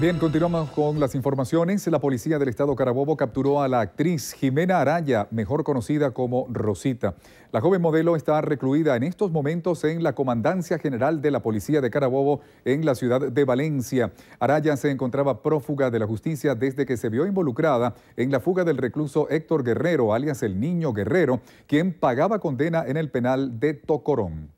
Bien, continuamos con las informaciones. La policía del estado Carabobo capturó a la actriz Jimena Araya, mejor conocida como Rosita. La joven modelo está recluida en estos momentos en la Comandancia General de la Policía de Carabobo en la ciudad de Valencia. Araya se encontraba prófuga de la justicia desde que se vio involucrada en la fuga del recluso Héctor Guerrero, alias el Niño Guerrero, quien pagaba condena en el penal de Tocorón.